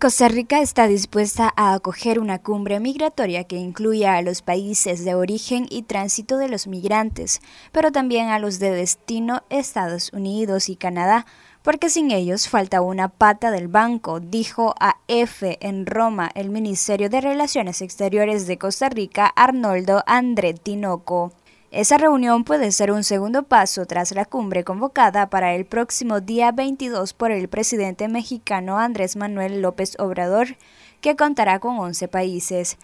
Costa Rica está dispuesta a acoger una cumbre migratoria que incluya a los países de origen y tránsito de los migrantes, pero también a los de destino Estados Unidos y Canadá, porque sin ellos falta una pata del banco, dijo a F en Roma el Ministerio de Relaciones Exteriores de Costa Rica Arnoldo André Tinoco. Esa reunión puede ser un segundo paso tras la cumbre convocada para el próximo día 22 por el presidente mexicano Andrés Manuel López Obrador, que contará con 11 países.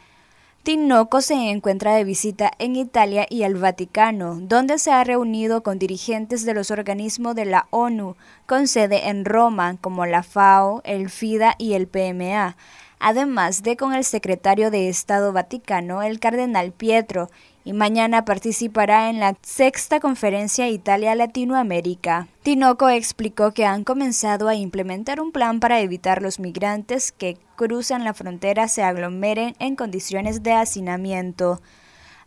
Tinoco se encuentra de visita en Italia y el Vaticano, donde se ha reunido con dirigentes de los organismos de la ONU, con sede en Roma, como la FAO, el FIDA y el PMA además de con el secretario de Estado Vaticano, el cardenal Pietro, y mañana participará en la sexta conferencia Italia-Latinoamérica. Tinoco explicó que han comenzado a implementar un plan para evitar los migrantes que cruzan la frontera se aglomeren en condiciones de hacinamiento.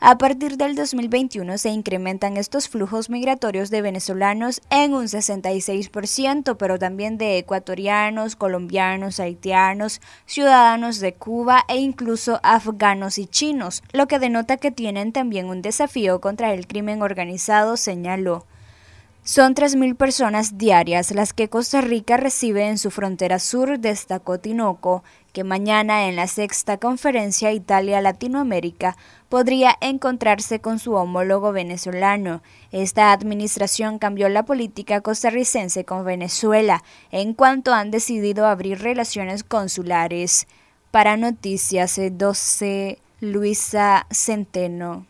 A partir del 2021 se incrementan estos flujos migratorios de venezolanos en un 66%, pero también de ecuatorianos, colombianos, haitianos, ciudadanos de Cuba e incluso afganos y chinos, lo que denota que tienen también un desafío contra el crimen organizado, señaló. Son 3.000 personas diarias las que Costa Rica recibe en su frontera sur, de Tinoco, que mañana en la sexta conferencia Italia-Latinoamérica podría encontrarse con su homólogo venezolano. Esta administración cambió la política costarricense con Venezuela en cuanto han decidido abrir relaciones consulares. Para Noticias 12, eh, Luisa Centeno.